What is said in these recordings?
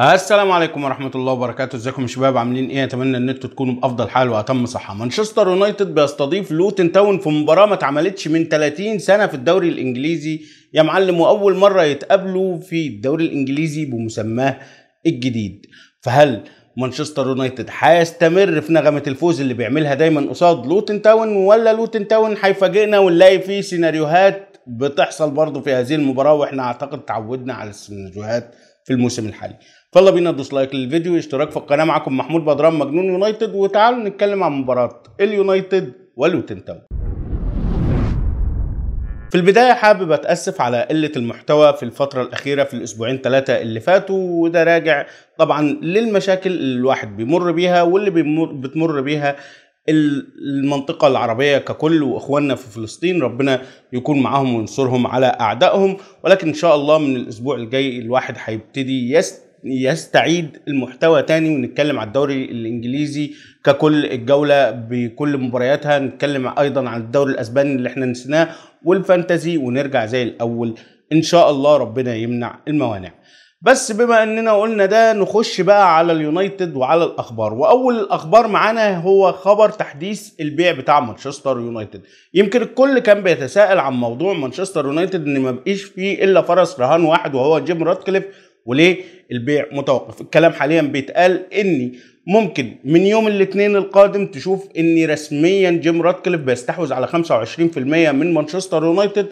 السلام عليكم ورحمه الله وبركاته ازيكم يا شباب عاملين ايه اتمنى ان انتوا تكونوا بافضل حال واتم صحه مانشستر يونايتد بيستضيف لوتن تاون في مباراه ما اتعملتش من 30 سنه في الدوري الانجليزي يا معلم واول مره يتقابلوا في الدوري الانجليزي بمسماه الجديد فهل مانشستر يونايتد هيستمر في نغمه الفوز اللي بيعملها دايما قصاد لوتن تاون ولا لوتن تاون هيفاجئنا ونلاقي فيه سيناريوهات بتحصل برضه في هذه المباراه واحنا اعتقد تعودنا على السيناريوهات في الموسم الحالي فيلا بينا دوس لايك للفيديو واشتراك في القناه معاكم محمود بدران مجنون يونايتد وتعالوا نتكلم عن مباراه اليونايتد ولوتن تاون في البداية حابب أتأسف على قلة المحتوى في الفترة الأخيرة في الأسبوعين ثلاثة اللي فاتوا وده راجع طبعا للمشاكل اللي الواحد بيمر بيها واللي بتمر بيها المنطقة العربية ككل وإخواننا في فلسطين ربنا يكون معاهم وينصرهم على أعدائهم ولكن إن شاء الله من الأسبوع الجاي الواحد هيبتدي يست يستعيد المحتوى تاني ونتكلم على الدوري الانجليزي ككل الجوله بكل مبارياتها نتكلم ايضا عن الدوري الاسباني اللي احنا نسيناه والفانتزي ونرجع زي الاول ان شاء الله ربنا يمنع الموانع بس بما اننا قلنا ده نخش بقى على اليونايتد وعلى الاخبار واول الاخبار معانا هو خبر تحديث البيع بتاع مانشستر يونايتد يمكن الكل كان بيتساءل عن موضوع مانشستر يونايتد ان ما بقيش فيه الا فرس رهان واحد وهو جيم راتكليف وليه البيع متوقف الكلام حاليا بيتقال اني ممكن من يوم الاثنين القادم تشوف اني رسميا جيم راتكليف بيستحوذ على 25% من مانشستر يونايتد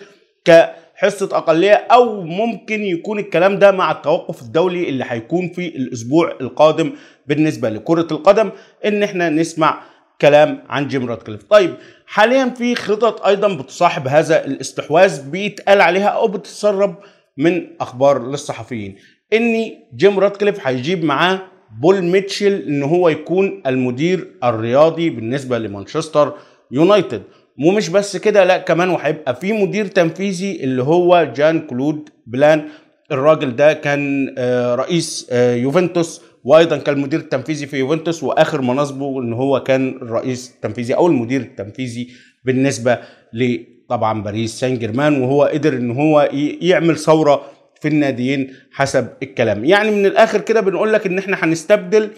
ك حصه اقليه او ممكن يكون الكلام ده مع التوقف الدولي اللي هيكون في الاسبوع القادم بالنسبه لكره القدم ان احنا نسمع كلام عن جيم راتكليف طيب حاليا في خطط ايضا بتصاحب هذا الاستحواذ بيتقال عليها او بتتسرب من اخبار للصحفيين ان جيم راتكليف هيجيب معاه بول ميتشل ان هو يكون المدير الرياضي بالنسبه لمانشستر يونايتد مو مش بس كده لا كمان وهيبقى في مدير تنفيذي اللي هو جان كلود بلان الراجل ده كان آه، رئيس آه، يوفنتوس وايضا كان المدير التنفيذي في يوفنتوس واخر مناصبه ان هو كان الرئيس التنفيذي او المدير التنفيذي بالنسبه لطبعا باريس سان جيرمان وهو قدر ان هو يعمل ثوره في الناديين حسب الكلام يعني من الاخر كده بنقول لك ان احنا هنستبدل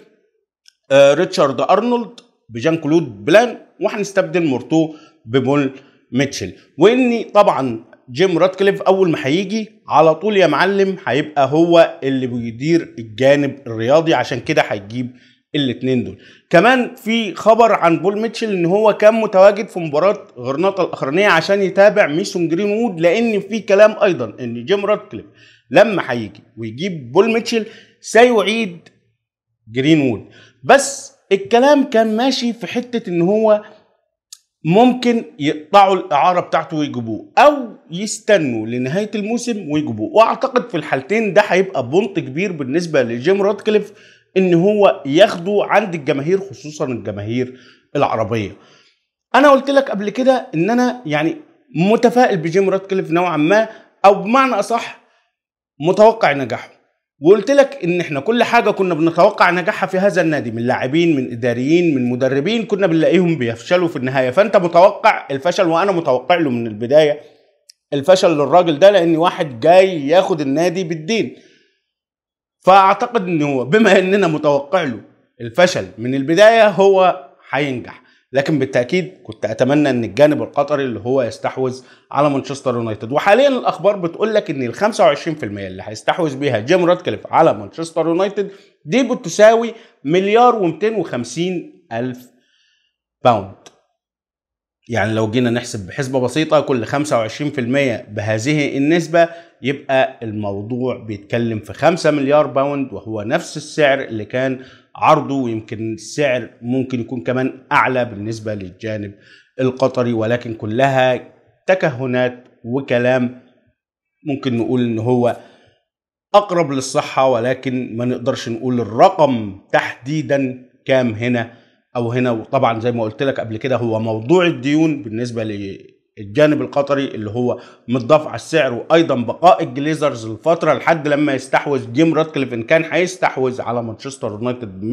آه، ريتشارد ارنولد بجان كلود بلان وهنستبدل مورتو ببول ميتشل واني طبعا جيم راتكليف اول ما هيجي على طول يا معلم هيبقى هو اللي بيدير الجانب الرياضي عشان كده هيجيب الاثنين دول كمان في خبر عن بول ميتشل ان هو كان متواجد في مباراه غرناطه الاخرانيه عشان يتابع ميسون جرين وود لان في كلام ايضا ان جيم راتكليف لما هيجي ويجيب بول ميتشل سيعيد جرين وود بس الكلام كان ماشي في حته ان هو ممكن يقطعوا الاعاره بتاعته ويجيبوه او يستنوا لنهايه الموسم ويجيبوه واعتقد في الحالتين ده هيبقى بونت كبير بالنسبه لجيم راتكليف ان هو ياخده عند الجماهير خصوصا الجماهير العربيه انا قلت لك قبل كده ان انا يعني متفائل بجيم راتكليف نوعا ما او بمعنى اصح متوقع نجاحه وقلت لك ان احنا كل حاجه كنا بنتوقع نجاحها في هذا النادي من لاعبين من اداريين من مدربين كنا بنلاقيهم بيفشلوا في النهايه فانت متوقع الفشل وانا متوقع له من البدايه الفشل للراجل ده لان واحد جاي ياخد النادي بالدين فاعتقد ان هو بما اننا متوقع له الفشل من البدايه هو هينجح لكن بالتاكيد كنت اتمنى ان الجانب القطري اللي هو يستحوذ على مانشستر يونايتد وحاليا الاخبار بتقول لك ان ال 25% اللي هيستحوذ بيها جيم راتكليف على مانشستر يونايتد دي بتساوي مليار و250 الف باوند يعني لو جينا نحسب بحسبة بسيطة كل 25% بهذه النسبة يبقى الموضوع بيتكلم في 5 مليار باوند وهو نفس السعر اللي كان عرضه ويمكن السعر ممكن يكون كمان أعلى بالنسبة للجانب القطري ولكن كلها تكهنات وكلام ممكن نقول إن هو أقرب للصحة ولكن ما نقدرش نقول الرقم تحديدا كام هنا او هنا وطبعا زي ما قلت لك قبل كده هو موضوع الديون بالنسبه للجانب القطري اللي هو متضاف على السعر وايضا بقاء الجليزرز لفتره لحد لما يستحوذ جيم راتكليف ان كان هيستحوذ على مانشستر يونايتد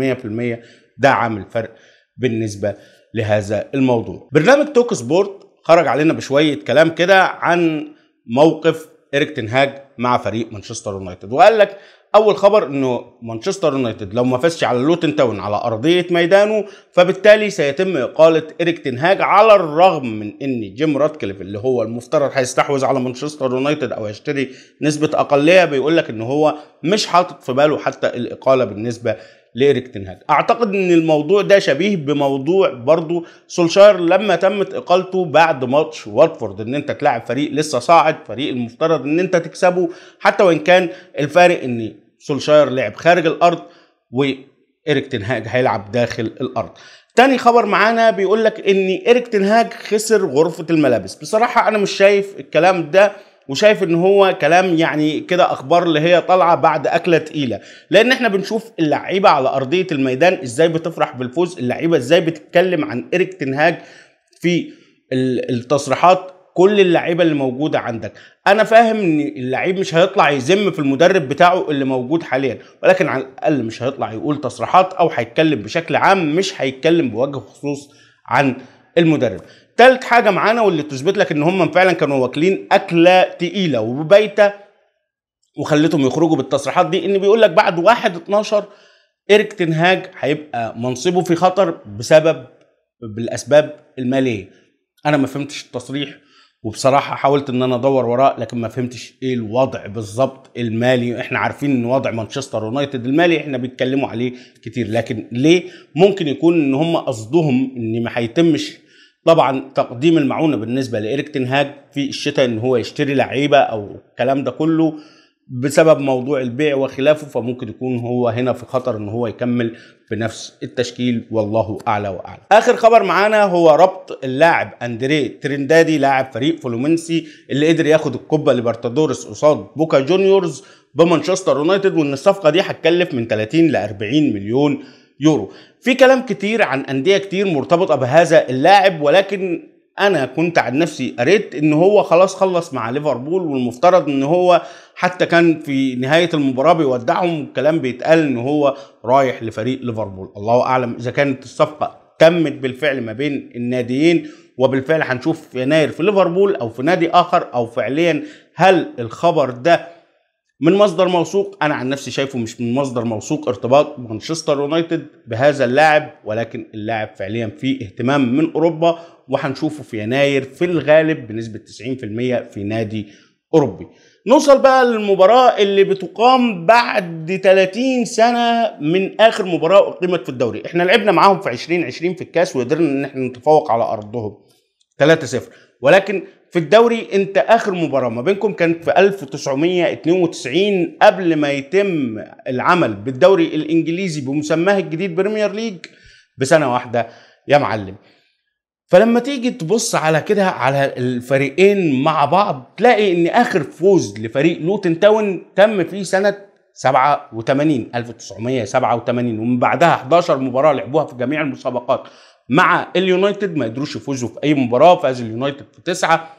100% ده عامل فرق بالنسبه لهذا الموضوع. برنامج توك سبورت خرج علينا بشويه كلام كده عن موقف ايريك تنهاج مع فريق مانشستر يونايتد وقال لك اول خبر انه مانشستر يونايتد لو ما فازش على لوتن تاون على ارضيه ميدانه فبالتالي سيتم اقاله اريك تنهاج على الرغم من ان جيم راتكليف اللي هو المفترض هيستحوذ على مانشستر يونايتد او هيشتري نسبه اقليه بيقول لك ان هو مش حاطط في باله حتى الاقاله بالنسبه لإريك تنهاج اعتقد ان الموضوع ده شبيه بموضوع برضو سولشاير لما تمت اقالته بعد ماتش واتفورد ان انت تلاعب فريق لسه صاعد فريق المفترض ان انت تكسبه حتى وان كان الفارق ان سولشاير لعب خارج الارض وايريك تنهاج هيلعب داخل الارض تاني خبر معانا بيقول لك ان ايريك تنهاج خسر غرفه الملابس بصراحه انا مش شايف الكلام ده وشايف ان هو كلام يعني كده اخبار اللي هي طالعه بعد اكله تقيله لان احنا بنشوف اللعيبه على ارضيه الميدان ازاي بتفرح بالفوز اللعيبه ازاي بتتكلم عن ايريك تنهاج في التصريحات كل اللعيبه اللي موجوده عندك انا فاهم ان اللعيب مش هيطلع يذم في المدرب بتاعه اللي موجود حاليا ولكن على الاقل مش هيطلع يقول تصريحات او هيتكلم بشكل عام مش هيتكلم بوجه خصوص عن المدرب تالت حاجه معانا واللي تثبت لك ان هم فعلا كانوا واكلين اكله تقيله وبايته وخلتهم يخرجوا بالتصريحات دي ان بيقول لك بعد 1 12 ايريك تنهاج هيبقى منصبه في خطر بسبب بالاسباب الماليه انا ما فهمتش التصريح وبصراحه حاولت ان انا ادور وراه لكن ما فهمتش ايه الوضع بالظبط المالي احنا عارفين ان وضع مانشستر يونايتد المالي احنا بيتكلموا عليه كتير لكن ليه ممكن يكون ان هم قصدهم ان ما هيتمش طبعا تقديم المعونه بالنسبه لايريك تنهاج في الشتاء ان هو يشتري لعيبه او الكلام ده كله بسبب موضوع البيع وخلافه فممكن يكون هو هنا في خطر ان هو يكمل بنفس التشكيل والله اعلى واعلى. اخر خبر معانا هو ربط اللاعب اندريه ترندادي لاعب فريق فلومنسي اللي قدر ياخد الكوبا ليبرتادورس قصاد بوكا جونيورز بمانشستر يونايتد وان الصفقه دي هتكلف من 30 ل 40 مليون يورو. في كلام كتير عن انديه كتير مرتبطه بهذا اللاعب ولكن انا كنت عن نفسي قريت ان هو خلاص خلص مع ليفربول والمفترض ان هو حتى كان في نهايه المباراه بيودعهم والكلام بيتقال ان هو رايح لفريق ليفربول الله اعلم اذا كانت الصفقه تمت بالفعل ما بين الناديين وبالفعل هنشوف في يناير في ليفربول او في نادي اخر او فعليا هل الخبر ده من مصدر موثوق انا عن نفسي شايفه مش من مصدر موثوق ارتباط مانشستر يونايتد بهذا اللاعب ولكن اللاعب فعليا فيه اهتمام من اوروبا وهنشوفه في يناير في الغالب بنسبه 90% في نادي اوروبي نوصل بقى للمباراة اللي بتقام بعد 30 سنة من آخر مباراة أقيمت في الدوري، احنا لعبنا معاهم في 2020 في الكاس وقدرنا إن احنا نتفوق على أرضهم 3-0 ولكن في الدوري انت اخر مباراه ما بينكم كانت في 1992 قبل ما يتم العمل بالدوري الانجليزي بمسماه الجديد بريمير ليج بسنه واحده يا معلم فلما تيجي تبص على كده على الفريقين مع بعض تلاقي ان اخر فوز لفريق لوتن تاون تم في سنه 87 1987 ومن بعدها 11 مباراه لعبوها في جميع المسابقات مع اليونايتد ما قدروش يفوزوا في اي مباراه فاز اليونايتد في تسعه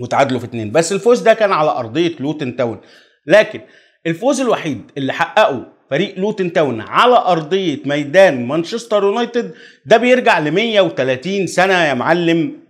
وتعادلوا في اتنين بس الفوز ده كان على ارضيه لوتن تاون لكن الفوز الوحيد اللي حققه فريق لوتن تاون على ارضيه ميدان مانشستر يونايتد ده بيرجع ل 130 سنه يا معلم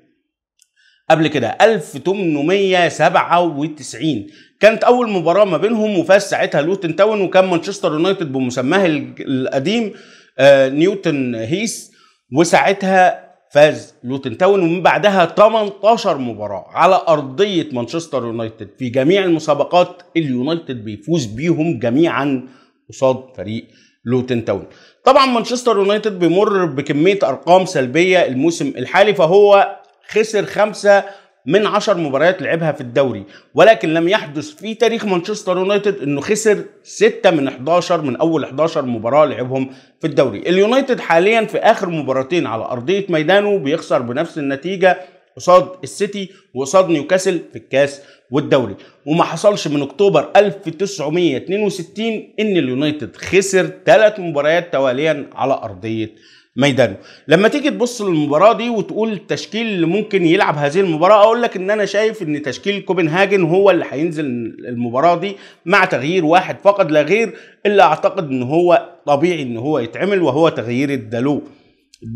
قبل كده 1897 كانت اول مباراه ما بينهم وفاز ساعتها لوتن تاون وكان مانشستر يونايتد بمسماه القديم آه، نيوتن هيس وساعتها فاز لوتن تاون ومن بعدها 18 مباراه على ارضيه مانشستر يونايتد في جميع المسابقات اليونايتد بيفوز بيهم جميعا قصاد فريق لوتن تاون طبعا مانشستر يونايتد بيمر بكميه ارقام سلبيه الموسم الحالي فهو خسر خمسة من 10 مباريات لعبها في الدوري ولكن لم يحدث في تاريخ مانشستر يونايتد انه خسر 6 من 11 من اول 11 مباراه لعبهم في الدوري اليونايتد حاليا في اخر مباراتين على ارضيه ميدانه بيخسر بنفس النتيجه قصاد السيتي وقصاد نيوكاسل في الكاس والدوري وما حصلش من اكتوبر 1962 ان اليونايتد خسر ثلاث مباريات تواليا على ارضيه ميدانه لما تيجي تبص للمباراه دي وتقول التشكيل اللي ممكن يلعب هذه المباراه اقول لك ان انا شايف ان تشكيل كوبنهاجن هو اللي هينزل المباراه دي مع تغيير واحد فقط لا غير اللي اعتقد ان هو طبيعي ان هو يتعمل وهو تغيير الدالو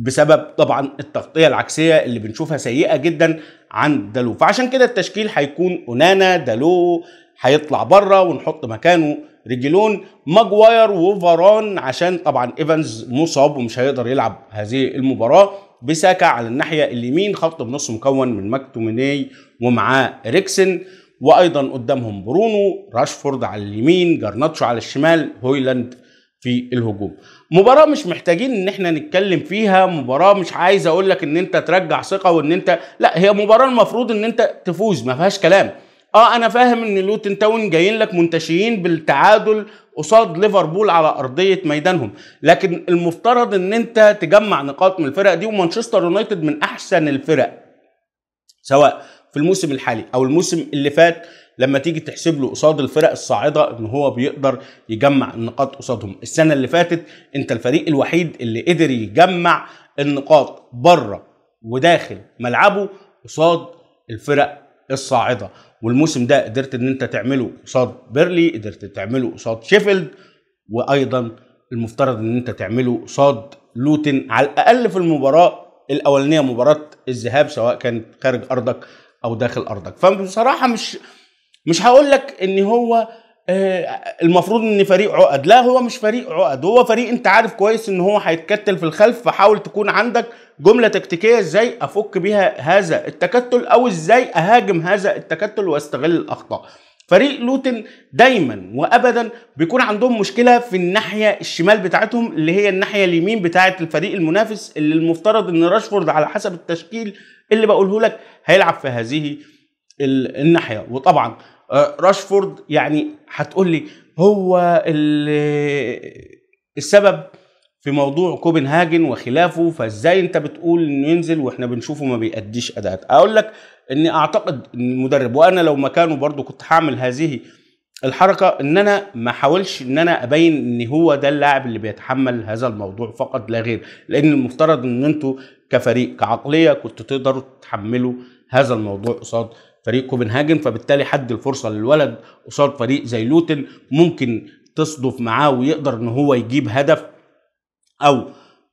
بسبب طبعا التغطيه العكسيه اللي بنشوفها سيئه جدا عن دالو فعشان كده التشكيل هيكون اونانا دالو هيطلع بره ونحط مكانه رجلون ماجواير وفاران عشان طبعا ايفانز مصاب ومش هيقدر يلعب هذه المباراه بساكا على الناحيه اليمين خط بنص مكون من ماكتوميني ومعاه ريكسن وايضا قدامهم برونو راشفورد على اليمين جرناتشو على الشمال هويلاند في الهجوم مباراه مش محتاجين ان احنا نتكلم فيها مباراه مش عايز اقول لك ان انت ترجع ثقه وان انت لا هي مباراه المفروض ان انت تفوز ما فيهاش كلام اه انا فاهم ان لوتن تاون جايين لك منتشيين بالتعادل قصاد ليفربول على ارضيه ميدانهم لكن المفترض ان انت تجمع نقاط من الفرق دي ومانشستر يونايتد من احسن الفرق سواء في الموسم الحالي او الموسم اللي فات لما تيجي تحسب له قصاد الفرق الصاعده ان هو بيقدر يجمع النقاط قصادهم السنه اللي فاتت انت الفريق الوحيد اللي قدر يجمع النقاط بره وداخل ملعبه قصاد الفرق الصاعده والموسم ده قدرت ان انت تعمله قصاد بيرلي قدرت تعمله قصاد شيفيلد وايضا المفترض ان انت تعمله قصاد لوتن على الاقل في المباراه الاولانيه مباراه الذهاب سواء كانت خارج ارضك او داخل ارضك فبصراحه مش مش هقول لك ان هو آه، المفروض ان فريق عقد لا هو مش فريق عقد هو فريق انت عارف كويس ان هو هيتكتل في الخلف فحاول تكون عندك جمله تكتيكيه ازاي افك بيها هذا التكتل او ازاي اهاجم هذا التكتل واستغل الاخطاء فريق لوتن دايما وابدا بيكون عندهم مشكله في الناحيه الشمال بتاعتهم اللي هي الناحيه اليمين بتاعه الفريق المنافس اللي المفترض ان راشفورد على حسب التشكيل اللي بقوله لك هيلعب في هذه الناحيه وطبعا آه، راشفورد يعني هتقول لي هو السبب في موضوع كوبنهاجن وخلافه فازاي انت بتقول انه ينزل واحنا بنشوفه ما بيأديش اداءات اقول لك اني اعتقد ان المدرب وانا لو مكانه برضو كنت هعمل هذه الحركه ان انا ما احاولش ان انا ابين ان هو ده اللاعب اللي بيتحمل هذا الموضوع فقط لا غير لان المفترض ان انتوا كفريق كعقليه كنتوا تقدروا تتحملوا هذا الموضوع قصاد فريق كوبنهاجن فبالتالي حد الفرصه للولد قصاد فريق زي لوتن ممكن تصدف معاه ويقدر ان هو يجيب هدف او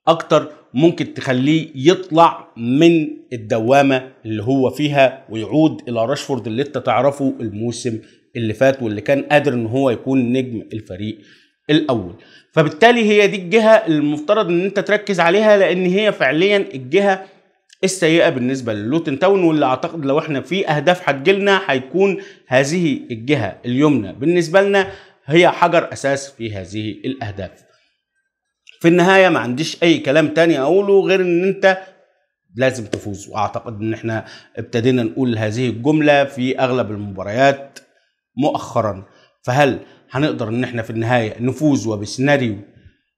اكتر ممكن تخليه يطلع من الدوامه اللي هو فيها ويعود الى راشفورد اللي انت تعرفه الموسم اللي فات واللي كان قادر ان هو يكون نجم الفريق الاول فبالتالي هي دي الجهه المفترض ان انت تركز عليها لان هي فعليا الجهه السيئه بالنسبه للوتن تاون واللي اعتقد لو احنا في اهداف هتجيلنا هيكون هذه الجهه اليمنى بالنسبه لنا هي حجر اساس في هذه الاهداف في النهايه ما عنديش اي كلام تاني اقوله غير ان انت لازم تفوز واعتقد ان احنا ابتدينا نقول هذه الجمله في اغلب المباريات مؤخرا فهل هنقدر ان احنا في النهايه نفوز وبسيناريو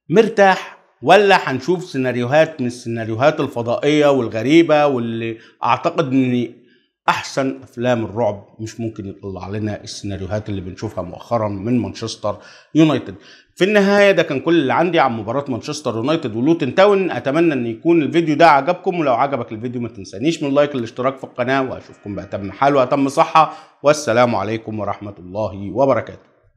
مرتاح ولا هنشوف سيناريوهات من السيناريوهات الفضائيه والغريبه واللي اعتقد ان احسن افلام الرعب مش ممكن يطلع لنا السيناريوهات اللي بنشوفها مؤخرا من مانشستر يونايتد في النهايه ده كان كل اللي عندي عن مباراه مانشستر يونايتد ولوتن تاون اتمنى ان يكون الفيديو ده عجبكم ولو عجبك الفيديو ما تنسانيش من اللايك والاشتراك في القناه واشوفكم باتم حال واتم صحه والسلام عليكم ورحمه الله وبركاته